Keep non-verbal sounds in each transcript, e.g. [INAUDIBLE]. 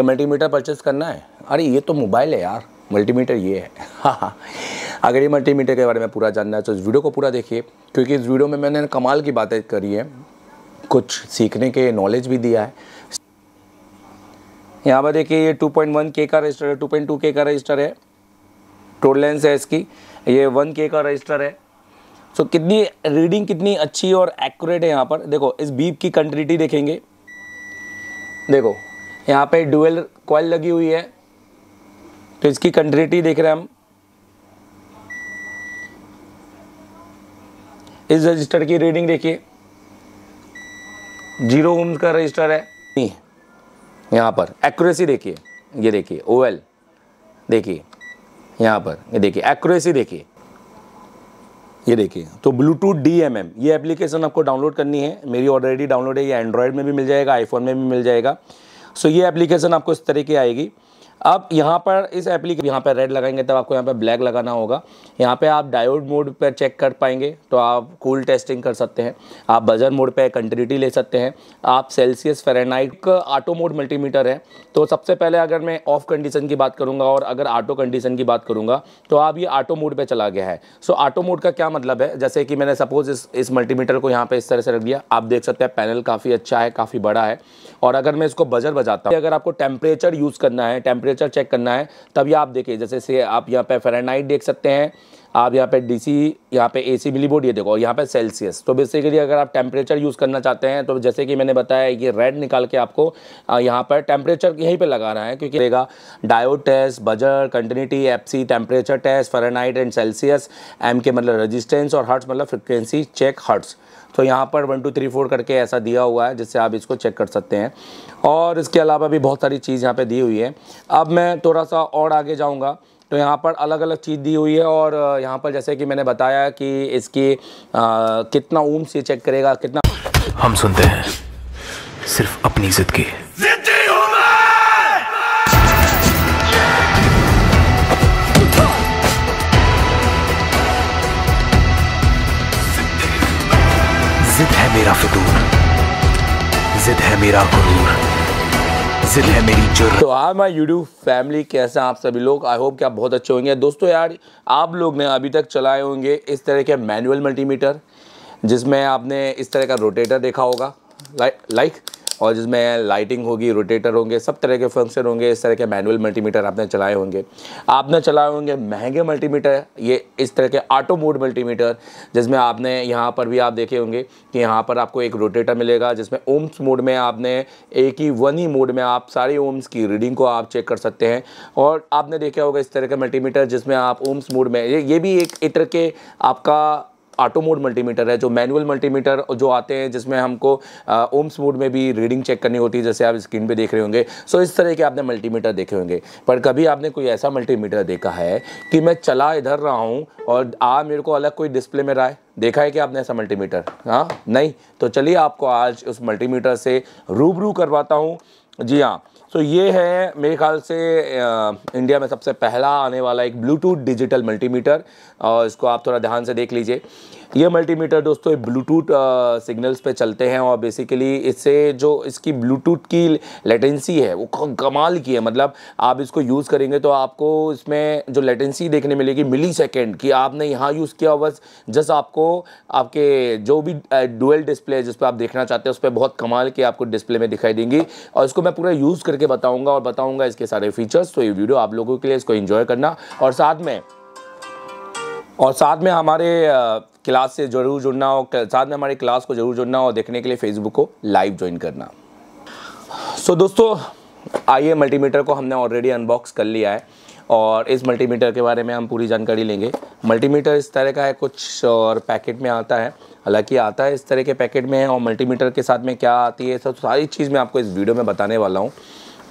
ये multimeter purchase करना है अरे ये तो मोबाइल है यार मल्टीमीटर ये है [LAUGHS] हाँ, हाँ अगर ये मल्टीमीटर के बारे में पूरा जानना है तो इस वीडियो को पूरा देखिए क्योंकि इस वीडियो में मैंने कमाल की बातें करी है कुछ सीखने के नॉलेज भी दिया है यहाँ पर देखिए ये 2.1 के का रजिस्टर है 2.2 के का रजिस्टर है टोल लेंस है इसकी ये 1 के का रजिस्टर है सो so, कितनी रीडिंग कितनी अच्छी और एक्यूरेट है यहाँ पर देखो इस बीप की कंट्रिटी देखेंगे देखो यहाँ पे डुअल कॉल लगी हुई है तो इसकी कंट्रिटी देख रहे हैं हम इस रजिस्टर की रीडिंग देखिए जीरो ओम्स का रजिस्टर है नहीं यहाँ पर एक्यूरेसी देखिए ये देखिए ओएल देखिए यहाँ पर ये देखिए एक्यूरेसी देखिए ये देखिए तो ब्लूटूथ डी एम एम ये एप्लीकेशन आपको डाउनलोड करनी है मेरी ऑलरेडी डाउनलोड है ये एंड्रॉयड में भी मिल जाएगा आईफोन में भी मिल जाएगा सो ये एप्लीकेशन आपको इस तरीके की आएगी अब यहाँ पर इस एप्लीके यहाँ पर रेड लगाएंगे तब आपको यहाँ पर ब्लैक लगाना होगा यहाँ पे आप डायोड मोड पर चेक कर पाएंगे तो आप कूल टेस्टिंग कर सकते हैं आप बजर मोड पे कंटिनिटी ले सकते हैं आप सेल्सियस फेरेनाइट का ऑटो मोड मल्टीमीटर है तो सबसे पहले अगर मैं ऑफ कंडीशन की बात करूँगा और अगर ऑटो कंडीशन की बात करूँगा तो आप ये ऑटो मोड पर चला गया है सो ऑटो मोड का क्या मतलब है जैसे कि मैंने सपोज इस इस मल्टीमीटर को यहाँ पर इस तरह से रख दिया आप देख सकते हैं पैनल काफ़ी अच्छा है काफ़ी बड़ा है और अगर मैं इसको बजर बजाता हूँ अगर आपको टेम्परेचर यूज़ करना है टेम्परेचर टेम्परेचर चेक करना है तभी आप देखें जैसे से आप यहाँ पे फेरानाइट देख सकते हैं आप यहाँ पे डीसी यहाँ पे सी मिली बोर्ड ये देखो यहाँ पे सेल्सियस तो बेसिकली अगर आप टेम्परेचर यूज़ करना चाहते हैं तो जैसे कि मैंने बताया ये रेड निकाल के आपको यहाँ पर टेम्परेचर यहीं पे लगाना है क्योंकि रहेगा diode test buzzer continuity F C temperature test fahrenheit and celsius M के मतलब रजिस्टेंस और हर्ट्स मतलब फ्रिक्वेंसी चेक हर्ट्स तो यहाँ पर वन टू थ्री फोर करके ऐसा दिया हुआ है जिससे आप इसको चेक कर सकते हैं और इसके अलावा भी बहुत सारी चीज़ यहाँ पर दी हुई है अब मैं थोड़ा सा और आगे जाऊँगा तो यहाँ पर अलग अलग चीज़ दी हुई है और यहाँ पर जैसे कि मैंने बताया कि इसकी आ, कितना ऊम से चेक करेगा कितना हम सुनते हैं सिर्फ अपनी जिद की जिद है मेरा फितूर जिद है मेरा गुरूर मंजिल है मेरी जो तो हाँ माई यूट्यूब फैमिली कैसे हैं आप सभी लोग आई होप कि आप बहुत अच्छे होंगे दोस्तों यार आप लोग ने अभी तक चलाए होंगे इस तरह के मैनुअल मल्टीमीटर जिसमें आपने इस तरह का रोटेटर देखा होगा लाइक लाइक और जिसमें लाइटिंग होगी रोटेटर होंगे सब तरह के फंक्शन होंगे इस तरह के मैनुअल मल्टीमीटर आपने चलाए होंगे आपने चलाए होंगे महंगे मल्टीमीटर ये इस तरह के ऑटो मोड मल्टीमीटर जिसमें आपने यहाँ पर भी आप देखे होंगे कि यहाँ पर आपको एक रोटेटर मिलेगा जिसमें ओम्स मोड में आपने एक ही वन ही मोड में आप सारी ओम्स की रीडिंग को आप चेक कर सकते हैं और आपने देखा होगा इस तरह का मल्टीमीटर जिसमें आप ओम्स मोड में ये, ये भी एक इतर के आपका ऑटो मोड मल्टीमीटर है जो मैनुअल मल्टीमीटर जो आते हैं जिसमें हमको ओम्स मोड में भी रीडिंग चेक करनी होती है जैसे आप स्क्रीन पे देख रहे होंगे सो इस तरह के आपने मल्टीमीटर देखे होंगे पर कभी आपने कोई ऐसा मल्टीमीटर देखा है कि मैं चला इधर रहा हूँ और आ मेरे को अलग कोई डिस्प्ले में रहा है देखा है कि आपने ऐसा मल्टीमीटर हाँ नहीं तो चलिए आपको आज उस मल्टीमीटर से रूबरू करवाता हूँ जी हाँ तो so, ये है मेरे ख्याल से इंडिया में सबसे पहला आने वाला एक ब्लूटूथ डिजिटल मल्टीमीटर और इसको आप थोड़ा ध्यान से देख लीजिए ये मल्टीमीटर दोस्तों ब्लूटूथ सिग्नल्स पे चलते हैं और बेसिकली इससे जो इसकी ब्लूटूथ की लेटेंसी है वो कमाल की है मतलब आप इसको यूज़ करेंगे तो आपको इसमें जो लेटेंसी देखने मिलेगी मिली सेकेंड कि आपने यहाँ यूज़ किया बस जस्ट आपको आपके जो भी डुअल डिस्प्ले जिस पर आप देखना चाहते हैं उस पर बहुत कमाल की आपको डिस्प्ले में दिखाई देंगी और इसको मैं पूरा यूज़ करके बताऊँगा और बताऊँगा इसके सारे फीचर्स तो ये वीडियो आप लोगों के लिए इसको इन्जॉय करना और साथ में और साथ में हमारे क्लास से जरूर जुड़ना और साथ में हमारी क्लास को जरूर जुड़ना और देखने के लिए फेसबुक को लाइव ज्वाइन करना सो so, दोस्तों आइए मल्टीमीटर को हमने ऑलरेडी अनबॉक्स कर लिया है और इस मल्टीमीटर के बारे में हम पूरी जानकारी लेंगे मल्टीमीटर इस तरह का है कुछ और पैकेट में आता है हालांकि आता है इस तरह के पैकेट में है और मल्टीमीटर के साथ में क्या आती है सब सारी चीज़ मैं आपको इस वीडियो में बताने वाला हूँ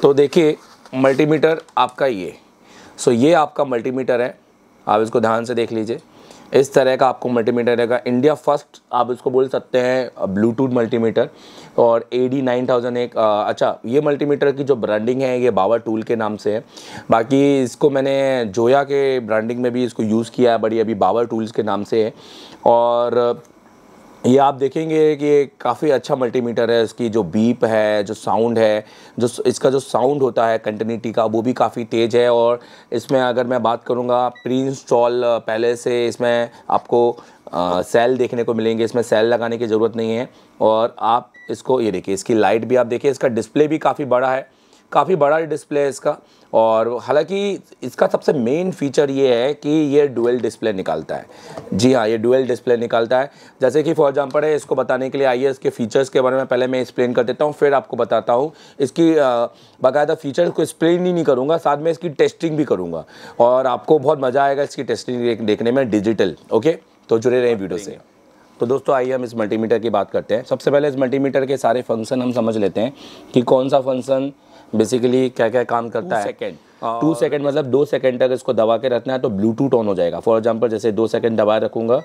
तो देखिए मल्टीमीटर आपका ये सो ये आपका मल्टीमीटर है आप इसको ध्यान से देख लीजिए इस तरह का आपको मल्टीमीटर रहेगा इंडिया फर्स्ट आप इसको बोल सकते हैं ब्लूटूथ मल्टीमीटर और ए डी नाइन थाउजेंड एक आ, अच्छा ये मल्टीमीटर की जो ब्रांडिंग है ये बाबा टूल के नाम से है बाकी इसको मैंने जोया के ब्रांडिंग में भी इसको यूज़ किया है बड़ी अभी बाबा टूल्स के नाम से है और ये आप देखेंगे कि ये काफ़ी अच्छा मल्टीमीटर है इसकी जो बीप है जो साउंड है जो इसका जो साउंड होता है कंटिन्यूटी का वो भी काफ़ी तेज़ है और इसमें अगर मैं बात करूँगा प्री इंस्टॉल पहले से इसमें आपको आ, सेल देखने को मिलेंगे इसमें सेल लगाने की ज़रूरत नहीं है और आप इसको ये देखिए इसकी लाइट भी आप देखिए इसका डिस्प्ले भी काफ़ी बड़ा है काफ़ी बड़ा डिस्प्ले है इसका और हालांकि इसका सबसे मेन फीचर ये है कि ये डुअल डिस्प्ले निकालता है जी हाँ ये डुअल डिस्प्ले निकालता है जैसे कि फॉर एग्जांपल है इसको बताने के लिए आइए इसके फीचर्स के बारे में पहले मैं एक्सप्लेन कर देता हूँ फिर आपको बताता हूँ इसकी बाकायदा फीचर्स को एक्सप्लेन ही नहीं करूँगा साथ में इसकी टेस्टिंग भी करूँगा और आपको बहुत मज़ा आएगा इसकी टेस्टिंग देखने में डिजिटल ओके तो जुड़े रहें वीडियो से तो दोस्तों आइए हम इस मल्टीमीटर की बात करते हैं सबसे पहले इस मल्टीमीटर के सारे फंक्शन हम समझ लेते हैं कि कौन सा फंक्शन बेसिकली क्या क्या काम करता है सेकेंड टू सेकेंड मतलब दो सेकेंड तक इसको दबा के रखना है तो ब्लूटूथ ऑन हो जाएगा फॉर एग्जाम्पल जैसे दो सेकेंड दबाए रखूँगा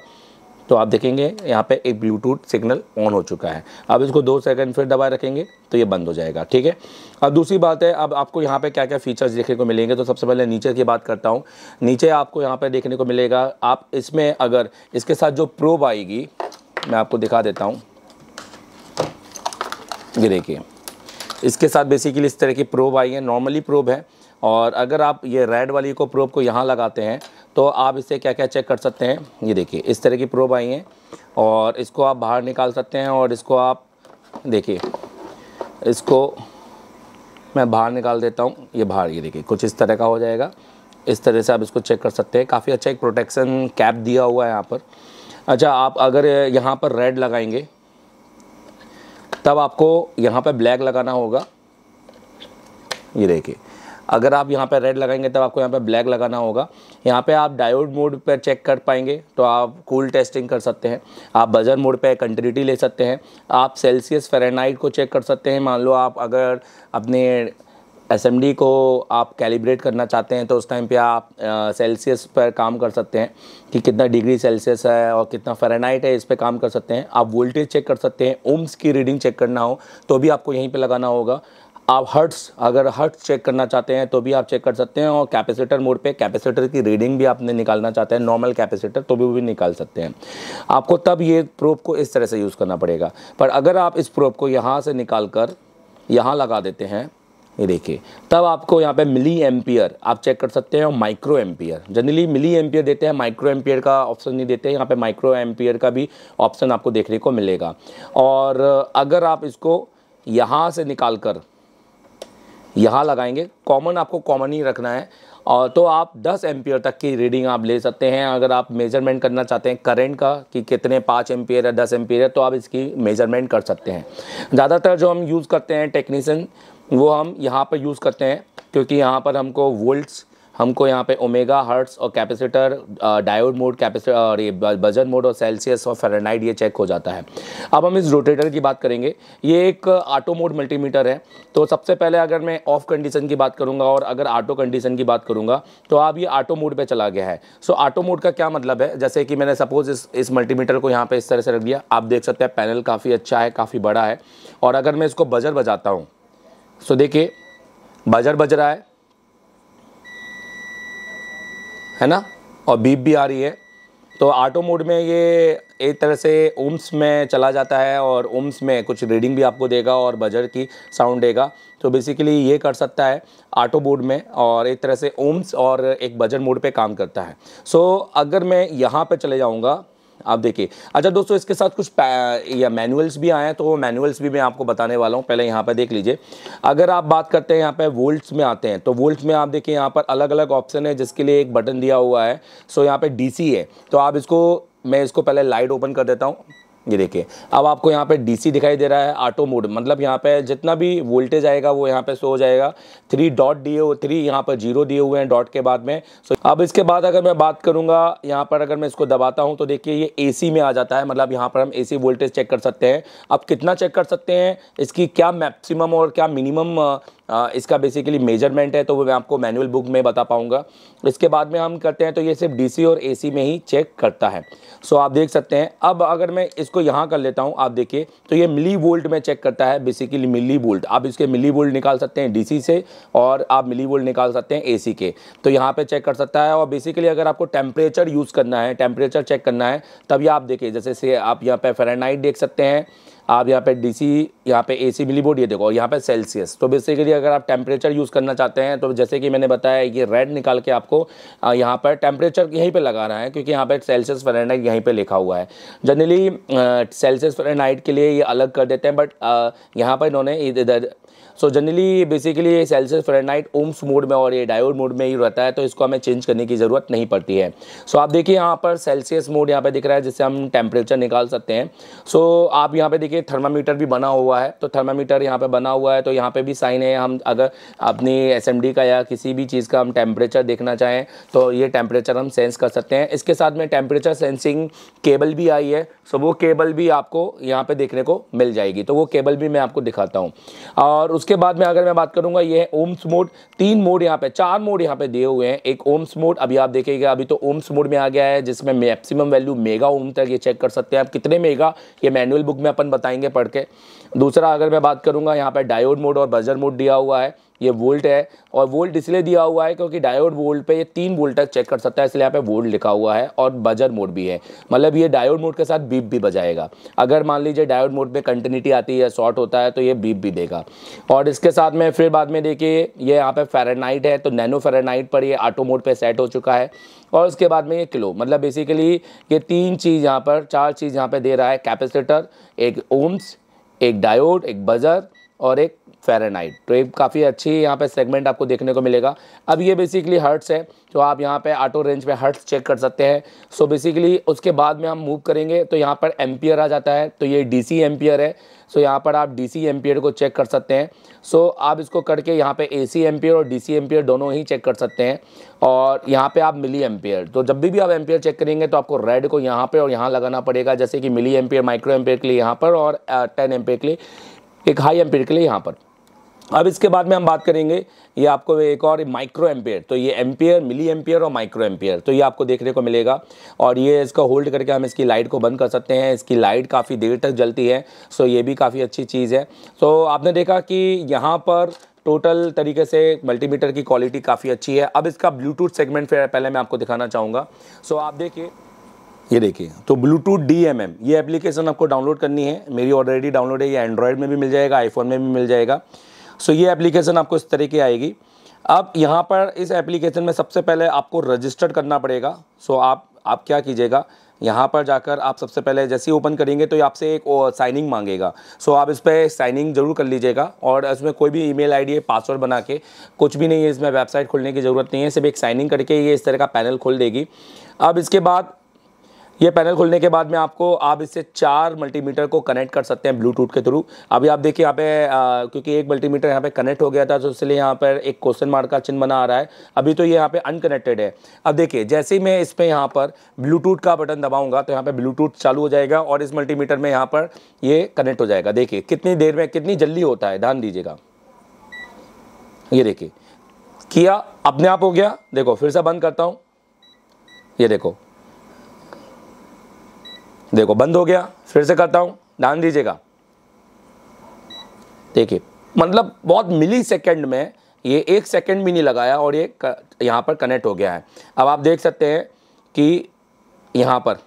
तो आप देखेंगे यहाँ पे एक ब्लूटूथ सिग्नल ऑन हो चुका है अब इसको दो सेकंड फिर दबाए रखेंगे तो ये बंद हो जाएगा ठीक है अब दूसरी बात है अब आपको यहाँ पे क्या क्या फीचर्स देखने को मिलेंगे तो सबसे पहले नीचे की बात करता हूँ नीचे आपको यहाँ पे देखने को मिलेगा आप इसमें अगर इसके साथ जो प्रोब आएगी मैं आपको दिखा देता हूँ ये देखिए इसके साथ बेसिकली इस तरह की प्रोब आई है नॉर्मली प्रोब है और अगर आप ये रेड वाली को प्रोब को यहाँ लगाते हैं तो आप इसे क्या क्या चेक कर सकते हैं ये देखिए इस तरह की प्रोब आई हैं और इसको आप बाहर निकाल सकते हैं और इसको आप देखिए इसको मैं बाहर निकाल देता हूँ ये बाहर ये देखिए कुछ इस तरह का हो जाएगा इस तरह से आप इसको चेक कर सकते हैं काफ़ी अच्छा एक प्रोटेक्शन कैप दिया हुआ है यहाँ पर अच्छा आप अगर यहाँ पर रेड लगाएंगे तब आपको यहाँ पर ब्लैक लगाना होगा ये देखिए अगर आप यहाँ पर रेड लगाएंगे तब आपको यहाँ पर ब्लैक लगाना होगा यहाँ पे आप डायोड मोड पर चेक कर पाएंगे तो आप कूल टेस्टिंग कर सकते हैं आप बजर मोड पे कंटिनिटी ले सकते हैं आप सेल्सियस फेरेनाइट को चेक कर सकते हैं मान लो आप अगर अपने एस को आप कैलिब्रेट करना चाहते हैं तो उस टाइम पे आप सेल्सियस पर काम कर सकते हैं कि कितना डिग्री सेल्सियस है और कितना फ़ारेनहाइट है इस पर काम कर सकते हैं आप वोल्टेज चेक कर सकते हैं ओम्स की रीडिंग चेक करना हो तो भी आपको यहीं पे लगाना होगा आप हर्ट्स अगर हर्ट्स चेक करना चाहते हैं तो भी आप चेक कर सकते हैं और कैपेसिटर मोड पे कैपेसिटर की रीडिंग भी आपने निकालना चाहते हैं नॉर्मल कैपेसिटर तो भी वो भी निकाल सकते हैं आपको तब ये प्रोप को इस तरह से यूज़ करना पड़ेगा पर अगर आप इस प्रोप को यहाँ से निकाल कर यहाँ लगा देते हैं ये देखिए तब आपको यहाँ पे मिली एम्पियर आप चेक कर सकते हैं micro ampere generally milli ampere देते हैं माइक्रो एम्पियर का ऑप्शन नहीं देते हैं यहाँ पे माइक्रो एम्पियर का भी ऑप्शन आपको देखने को मिलेगा और अगर आप इसको यहाँ से निकाल कर यहाँ लगाएंगे कॉमन आपको कॉमन ही रखना है और तो आप 10 एम्पियर तक की रीडिंग आप ले सकते हैं अगर आप मेजरमेंट करना चाहते हैं करंट का कि कितने पाँच एम्पियर है दस एम्पियर है तो आप इसकी मेजरमेंट कर सकते हैं ज़्यादातर जो हम यूज़ करते हैं टेक्नीसन वो हम यहाँ पर यूज़ करते हैं क्योंकि यहाँ पर हमको वोल्ट्स हमको यहाँ पे ओमेगा हर्ट्स और कैपेसिटर डायोड मोड कैपेसिटर और ये बजन मोड और सेल्सियस और फेरेनाइट ये चेक हो जाता है अब हम इस रोटेटर की बात करेंगे ये एक ऑटो मोड मल्टीमीटर है तो सबसे पहले अगर मैं ऑफ कंडीशन की बात करूँगा और अगर ऑटो कंडीशन की बात करूँगा तो आप ये ऑटो मोड पर चला गया है सो ऑटो मोड का क्या मतलब है जैसे कि मैंने सपोज़ इस इस मल्टीमीटर को यहाँ पर इस तरह से रख दिया आप देख सकते हैं पैनल काफ़ी अच्छा है काफ़ी बड़ा है और अगर मैं इसको बजर बजाता हूँ सो देखिए बाजर बज रहा है है ना और बीप भी आ रही है तो ऑटो मोड में ये एक तरह से ओम्स में चला जाता है और ओम्स में कुछ रीडिंग भी आपको देगा और बजर की साउंड देगा तो बेसिकली ये कर सकता है ऑटो मोड में और एक तरह से ओम्स और एक बजर मोड पे काम करता है सो so, अगर मैं यहाँ पे चले जाऊँगा आप देखिए अच्छा दोस्तों इसके साथ कुछ या मैनुअल्स भी आए हैं तो वो मैनुअल्स भी मैं आपको बताने वाला हूँ पहले यहाँ पर देख लीजिए अगर आप बात करते हैं यहाँ पर वोल्ट्स में आते हैं तो वोल्ट्स में आप देखिए यहाँ पर अलग अलग ऑप्शन है जिसके लिए एक बटन दिया हुआ है सो यहाँ पर डी है तो आप इसको मैं इसको पहले लाइट ओपन कर देता हूँ ये देखिए अब आपको यहाँ पे डीसी दिखाई दे रहा है ऑटो मोड मतलब यहाँ पे जितना भी वोल्टेज आएगा वो यहाँ पे शो हो जाएगा थ्री डॉट दिए हुए थ्री यहाँ पर जीरो दिए हुए हैं डॉट के बाद में सो अब इसके बाद अगर मैं बात करूँगा यहाँ पर अगर मैं इसको दबाता हूँ तो देखिए ये एसी में आ जाता है मतलब यहाँ पर हम ए वोल्टेज चेक कर सकते हैं आप कितना चेक कर सकते हैं इसकी क्या मैक्सिमम और क्या मिनिमम इसका बेसिकली मेजरमेंट है तो वो मैं आपको मैनुअल बुक में बता पाऊँगा इसके बाद में हम करते हैं तो ये सिर्फ डी और ए में ही चेक करता है सो आप देख सकते हैं अब अगर मैं इसको यहाँ कर लेता हूँ आप देखिए तो ये मिली वोल्ट में चेक करता है बेसिकली मिली वोल्ट आप इसके मिली वोल्ट निकाल सकते हैं डी से और आप मिली वोल्ट निकाल सकते हैं ए के तो यहाँ पर चेक कर सकता है और बेसिकली अगर आपको टेम्परेचर यूज़ करना है टेम्परेचर चेक करना है तब ये आप देखिए जैसे आप यहाँ पे फेरानाइट देख सकते हैं आप यहाँ पे सी यहाँ पे सी मिली बोर्ड ये देखो यहाँ पे सेल्सियस तो बेसिकली अगर आप टेम्परेचर यूज़ करना चाहते हैं तो जैसे कि मैंने बताया ये रेड निकाल के आपको यहाँ पर टेम्परेचर यहीं पे रहा है क्योंकि यहाँ पे सेल्सियस फरेनहाइट यहीं पे लिखा हुआ है जनरली सेल्सियस फरेनहाइट के लिए ये अलग कर देते हैं बट यहाँ पर इन्होंने इधर सो जनरली बेसिकली ये सेल्सियस फेरेनाइट ओम्स मोड में और ये डायोड मोड में ही रहता है तो इसको हमें चेंज करने की ज़रूरत नहीं पड़ती है सो so, आप देखिए यहाँ पर सेल्सियस मोड यहाँ पे दिख रहा है जिससे हम टेम्परेचर निकाल सकते हैं सो so, आप यहाँ पे देखिए थर्मामीटर भी बना हुआ है तो थर्मामीटर यहाँ पे बना हुआ है तो यहाँ पे भी साइन है हम अगर अपनी एस का या किसी भी चीज़ का हम टेम्परेचर देखना चाहें तो ये टेम्परेचर हम सेंस कर सकते हैं इसके साथ में टेम्परेचर सेंसिंग केबल भी आई है सो so, वो केबल भी आपको यहाँ पर देखने को मिल जाएगी तो वो केबल भी मैं आपको दिखाता हूँ और और उसके बाद में अगर मैं बात करूंगा ये है ओम्स मोड तीन मोड यहाँ पे चार मोड यहाँ पे दिए हुए हैं एक ओम्स मोड अभी आप देखेगा अभी तो ओम्स मोड में आ गया है जिसमें मैक्सिमम वैल्यू मेगा ओम तक ये चेक कर सकते हैं आप कितने मेगा ये मैनुअल बुक में अपन बताएंगे पढ़ के दूसरा अगर मैं बात करूँगा यहाँ पर डायोड मोड और बजर मोड दिया हुआ है ये वोल्ट है और वोल्ट इसलिए दिया हुआ है क्योंकि डायोड वोल्ट पे ये तीन वोल्ट तक चेक कर सकता है इसलिए यहाँ पे वोल्ट लिखा हुआ है और बजर मोड भी है मतलब ये डायोड मोड के साथ बीप भी बजाएगा अगर मान लीजिए डायोड मोड पे कंटिन्यूटी आती है शॉर्ट होता है तो ये बीप भी देगा और इसके साथ में फिर बाद में देखिए ये यहाँ पर फेरानाइट है तो नैनो फेरानाइट पर ये ऑटो मोड पर सेट हो चुका है और उसके बाद में ये किलो मतलब बेसिकली ये तीन चीज़ यहाँ पर चार चीज़ यहाँ पर दे रहा है कैपेसिटर एक ओम्स एक डायोड एक बजर और एक फेरेनाइट तो एक काफ़ी अच्छी यहाँ पे सेगमेंट आपको देखने को मिलेगा अब ये बेसिकली हर्ट्स है तो आप यहाँ पे ऑटो रेंज में हर्ट्स चेक कर सकते हैं सो बेसिकली उसके बाद में हम मूव करेंगे तो यहाँ पर एम्पियर आ जाता है तो ये डी सी एम्पियर है सो यहाँ पर आप डी सी एम्पियर को चेक कर सकते हैं सो आप इसको करके यहाँ पर ए सी और डी सी दोनों ही चेक कर सकते हैं और यहाँ पर आप मिली एम्पियर तो जब भी आप एम्पियर चेक करेंगे तो आपको रेड को यहाँ पर और यहाँ लगाना पड़ेगा जैसे कि मिली एम्पियर माइक्रो एम्पियर के लिए यहाँ पर और टेन एम्पियर के लिए एक हाई एम्पेयर के लिए यहाँ पर अब इसके बाद में हम बात करेंगे ये आपको एक और माइक्रो एम्पेयर तो ये एम्पेयर मिली एम्पेयर और माइक्रो एम्पेयर तो ये आपको देखने को मिलेगा और ये इसका होल्ड करके हम इसकी लाइट को बंद कर सकते हैं इसकी लाइट काफ़ी देर तक जलती है सो ये भी काफ़ी अच्छी चीज़ है तो आपने देखा कि यहाँ पर टोटल तरीके से मल्टीमीटर की क्वालिटी काफ़ी अच्छी है अब इसका ब्लूटूथ सेगमेंट फिर पहले मैं आपको दिखाना चाहूँगा सो आप देखिए ये देखिए तो ब्लूटूथ डी एम एम ये एप्लीकेशन आपको डाउनलोड करनी है मेरी ऑलरेडी डाउनलोड है ये एंड्रॉयड में भी मिल जाएगा आईफोन में भी मिल जाएगा सो ये एप्लीकेशन आपको इस तरह की आएगी अब यहाँ पर इस एप्लीकेशन में सबसे पहले आपको रजिस्टर्ड करना पड़ेगा सो आप आप क्या कीजिएगा यहाँ पर जाकर आप सबसे पहले जैसे ही ओपन करेंगे तो ये आपसे एक साइनिंग मांगेगा सो आप इस पर साइनिंग जरूर कर लीजिएगा और इसमें कोई भी ईमेल आईडी है पासवर्ड बना के कुछ भी नहीं है इसमें वेबसाइट खोलने की ज़रूरत नहीं है सिर्फ एक साइनिंग करके ये इस तरह का पैनल खोल देगी अब इसके बाद ये पैनल खुलने के बाद में आपको आप इससे चार मल्टीमीटर को कनेक्ट कर सकते हैं ब्लूटूथ के थ्रू अभी आप देखिए यहाँ पे आ, क्योंकि एक मल्टीमीटर यहाँ पे कनेक्ट हो गया था तो इसलिए यहाँ पर एक क्वेश्चन मार्क का चिन्ह बना आ रहा है अभी तो ये यहाँ पे अनकनेक्टेड है अब देखिए जैसे ही मैं इस पर यहाँ पर ब्लूटूथ का बटन दबाऊँगा तो यहाँ पर ब्लूटूथ चालू हो जाएगा और इस मल्टीमीटर में यहाँ पर ये कनेक्ट हो जाएगा देखिए कितनी देर में कितनी जल्दी होता है ध्यान दीजिएगा ये देखिए किया अपने आप हो गया देखो फिर से बंद करता हूँ ये देखो देखो बंद हो गया फिर से करता हूँ ध्यान दीजिएगा देखिए मतलब बहुत मिली सेकेंड में ये एक सेकेंड भी नहीं लगाया और ये यहाँ पर कनेक्ट हो गया है अब आप देख सकते हैं कि यहाँ पर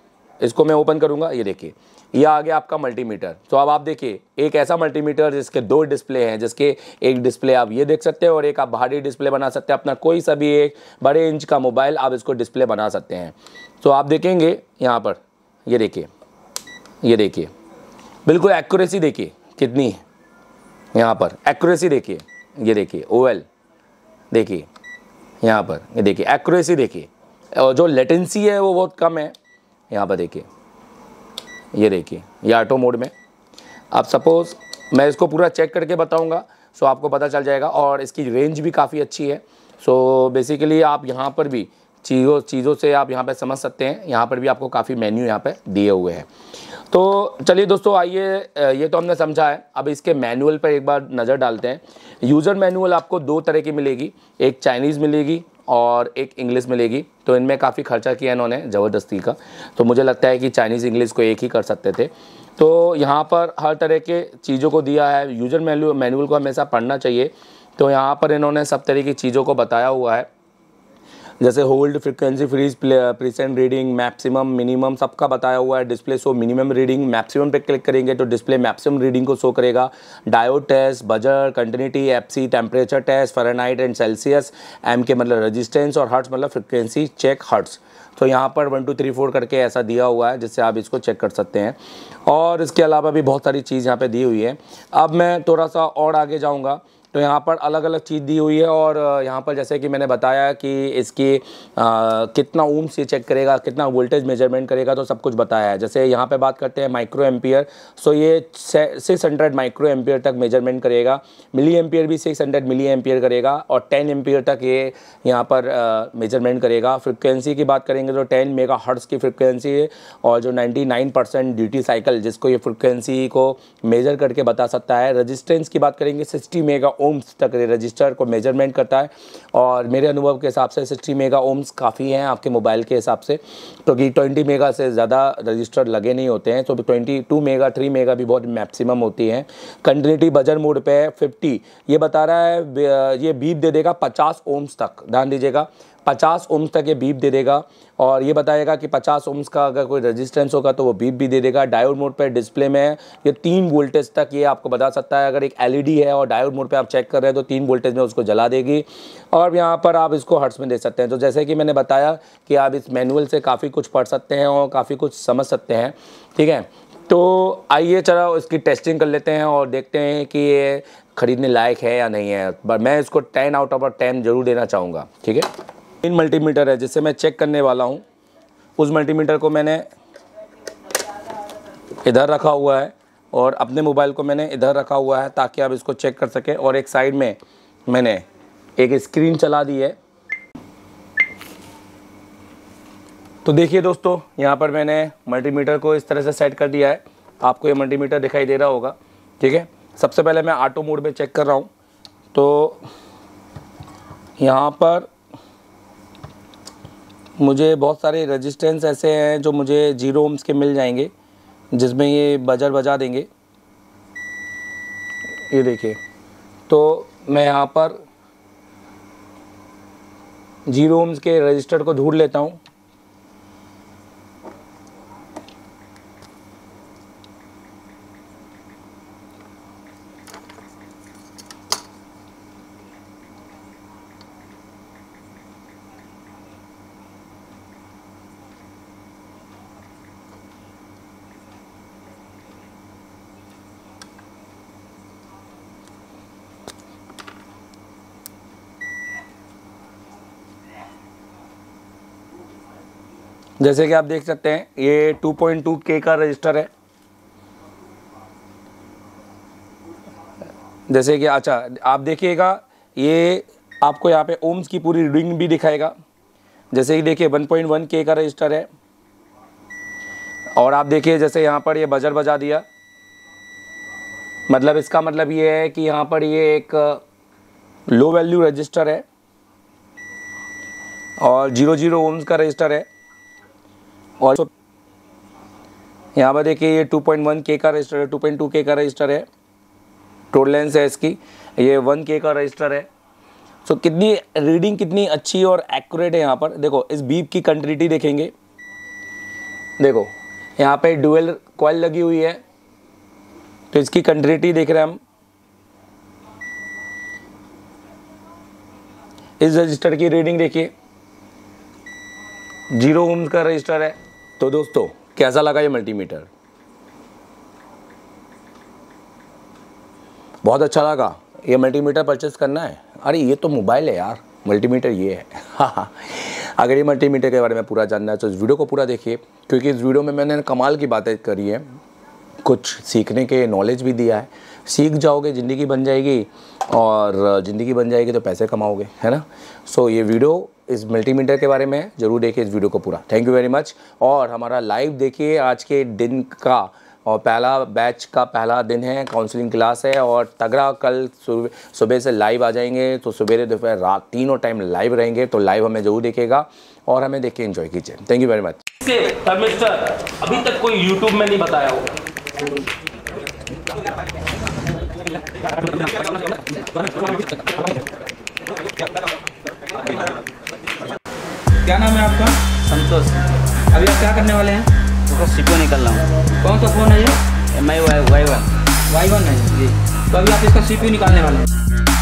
इसको मैं ओपन करूँगा ये देखिए यह आ गया आपका मल्टीमीटर तो अब आप देखिए एक ऐसा मल्टीमीटर जिसके दो डिस्प्ले हैं जिसके एक डिस्प्ले आप ये देख सकते हैं और एक आप बाहरी डिस्प्ले बना सकते हैं अपना कोई सा भी एक बड़े इंच का मोबाइल आप इसको डिस्प्ले बना सकते हैं तो आप देखेंगे यहाँ पर ये देखिए ये देखिए बिल्कुल एक्यूरेसी देखिए कितनी है यहाँ पर एक्यूरेसी देखिए ये देखिए ओएल देखिए यहाँ पर ये देखिए एक्यूरेसी देखिए और जो लेटेंसी है वो बहुत कम है यहाँ पर देखिए ये देखिए ये ऑटो मोड में अब सपोज़ मैं इसको पूरा चेक करके बताऊँगा सो आपको पता चल जाएगा और इसकी रेंज भी काफ़ी अच्छी है सो बेसिकली आप यहाँ पर भी चीज़ों चीज़ों से आप यहाँ पर समझ सकते हैं यहाँ पर भी आपको काफ़ी मेन्यू यहाँ पर दिए हुए हैं तो चलिए दोस्तों आइए ये तो हमने समझा है अब इसके मैनुअल पर एक बार नज़र डालते हैं यूज़र मैनुअल आपको दो तरह की मिलेगी एक चाइनीज़ मिलेगी और एक इंग्लिश मिलेगी तो इनमें काफ़ी खर्चा किया इन्होंने ज़बरदस्ती का तो मुझे लगता है कि चाइनीज़ इंग्लिश को एक ही कर सकते थे तो यहाँ पर हर तरह के चीज़ों को दिया है यूज़र मैनुअल को हमेशा पढ़ना चाहिए तो यहाँ पर इन्होंने सब तरह की चीज़ों को बताया हुआ है जैसे hold frequency freeze present reading maximum minimum सबका बताया हुआ है display show minimum reading maximum पे क्लिक करेंगे तो डिस्प्ले मैक्सिमम रीडिंग को शो करेगा diode test buzzer continuity F C temperature test fahrenheit and celsius M के मतलब रजिस्टेंस और हर्ट्स मतलब फ्रिक्वेंसी चेक हर्ट्स तो यहाँ पर वन टू थ्री फोर करके ऐसा दिया हुआ है जिससे आप इसको चेक कर सकते हैं और इसके अलावा भी बहुत सारी चीज़ यहाँ पर दी हुई है अब मैं थोड़ा सा और आगे जाऊँगा तो यहाँ पर अलग अलग चीज़ दी हुई है और यहाँ पर जैसे कि मैंने बताया कि इसकी आ, कितना ऊम से चेक करेगा कितना वोल्टेज मेजरमेंट करेगा तो सब कुछ बताया है जैसे यहाँ पर बात करते हैं माइक्रो एम्पियर सो ये सिक्स हंड्रेड माइक्रो एम्पियर तक मेजरमेंट करेगा मिली एम्पियर भी सिक्स हंड्रेड मिली एम्पियर करेगा और टेन एम्पियर तक ये यहाँ पर मेजरमेंट करेगा फ्रिक्वेंसी की बात करेंगे तो टेन मेगा हर्ट्स की फ्रिक्वेंसी है और जो ninety nine percent duty cycle जिसको ये फ्रिक्वेंसी को मेजर करके बता सकता है रजिस्टेंस की बात करेंगे सिक्सटी मेगा ओम्स तक रजिस्टर को मेजरमेंट करता है और मेरे अनुभव के हिसाब से सिक्सटी मेगा ओम्स काफ़ी हैं आपके मोबाइल के हिसाब से क्योंकि ट्वेंटी मेगा से ज़्यादा रजिस्टर लगे नहीं होते हैं तो twenty two mega three mega भी बहुत मैक्सिमम होती हैं कंटिन्यूटी बजर मोड पर है फिफ्टी ये बता रहा है ये बीप दे देगा पचास ओम्स तक ध्यान दीजिएगा पचास ओम्स तक ये बीप दे देगा और ये बताएगा कि पचास ओम्स का अगर कोई रेजिस्टेंस होगा तो वो बीप भी दे देगा डायोड मोड पर डिस्प्ले में ये तीन वोल्टेज तक ये आपको बता सकता है अगर एक एलईडी है और डायोड मोड पर आप चेक कर रहे हैं तो तीन वोल्टेज में उसको जला देगी और यहाँ पर आप इसको हर्ट्स में दे सकते हैं तो जैसे कि मैंने बताया कि आप इस मैनुअल से काफ़ी कुछ पढ़ सकते हैं और काफ़ी कुछ समझ सकते हैं ठीक है तो आइए चलो इसकी टेस्टिंग कर लेते हैं और देखते हैं कि ये ख़रीदने लायक है या नहीं है पर मैं इसको टेन आउट ऑफ टेन ज़रूर देना चाहूँगा ठीक है इन मल्टीमीटर है जिससे मैं चेक करने वाला हूँ उस मल्टीमीटर को मैंने इधर रखा हुआ है और अपने मोबाइल को मैंने इधर रखा हुआ है ताकि आप इसको चेक कर सकें और एक साइड में मैंने एक स्क्रीन चला दी है तो देखिए दोस्तों यहाँ पर मैंने मल्टीमीटर को इस तरह से सेट कर दिया है आपको ये मल्टीमीटर दिखाई दे रहा होगा ठीक है सबसे पहले मैं ऑटो मोड में चेक कर रहा हूँ तो यहाँ पर मुझे बहुत सारे रजिस्टेंस ऐसे हैं जो मुझे जीरो ओम्स के मिल जाएंगे जिसमें ये बजर बजा देंगे ये देखिए तो मैं यहाँ पर जीरो ओम्स के रजिस्टर को ढूंढ लेता हूँ जैसे कि आप देख सकते हैं ये 2.2 के का रजिस्टर है जैसे कि अच्छा आप देखिएगा ये आपको यहाँ पे ओम्स की पूरी रीडिंग भी दिखाएगा जैसे कि देखिए 1.1 के का रजिस्टर है और आप देखिए जैसे यहाँ पर ये बजर बजा दिया मतलब इसका मतलब ये है कि यहाँ पर ये एक लो वैल्यू रजिस्टर है और जीरो जीरो ओम्स का रजिस्टर है और यहाँ पर देखिए ये 2.1 के का रजिस्टर है 2.2 के का रजिस्टर है टोल लेंस है इसकी ये 1 के का रजिस्टर है सो so, कितनी रीडिंग कितनी अच्छी और एक्यूरेट है यहाँ पर देखो इस बीप की कंट्रिटी देखेंगे देखो यहाँ पे डुअल कॉयल लगी हुई है तो इसकी कंट्रिटी देख रहे हैं हम इस रजिस्टर की रीडिंग देखिए जीरो ओम्स का रजिस्टर है तो दोस्तों कैसा लगा ये मल्टीमीटर बहुत अच्छा लगा ये मल्टीमीटर परचेस करना है अरे ये तो मोबाइल है यार मल्टीमीटर ये है [LAUGHS] अगर ये मल्टीमीटर के बारे में पूरा जानना है तो इस वीडियो को पूरा देखिए क्योंकि इस वीडियो में मैंने कमाल की बातें करी है कुछ सीखने के नॉलेज भी दिया है सीख जाओगे ज़िंदगी बन जाएगी और ज़िंदगी बन जाएगी तो पैसे कमाओगे है ना सो so, ये वीडियो इस मल्टीमीटर के बारे में ज़रूर देखिए इस वीडियो को पूरा थैंक यू वेरी मच और हमारा लाइव देखिए आज के दिन का और पहला बैच का पहला दिन है काउंसलिंग क्लास है और तगड़ा कल सुबह से लाइव आ जाएंगे तो सवेरे दोपहर रात तीनों टाइम लाइव रहेंगे तो लाइव हमें जरूर देखेगा और हमें देखिए के इन्जॉय कीजिए थैंक यू वेरी मच अभी तक कोई यूट्यूब में नहीं बताया होगा क्या नाम है आपका संतोष अभी आप क्या करने वाले हैं तो सीपो निकल रहा हूँ कौन सा फ़ोन है ये M I Y one Y one है जी तो अभी आप इसका सीपी निकालने वाले हैं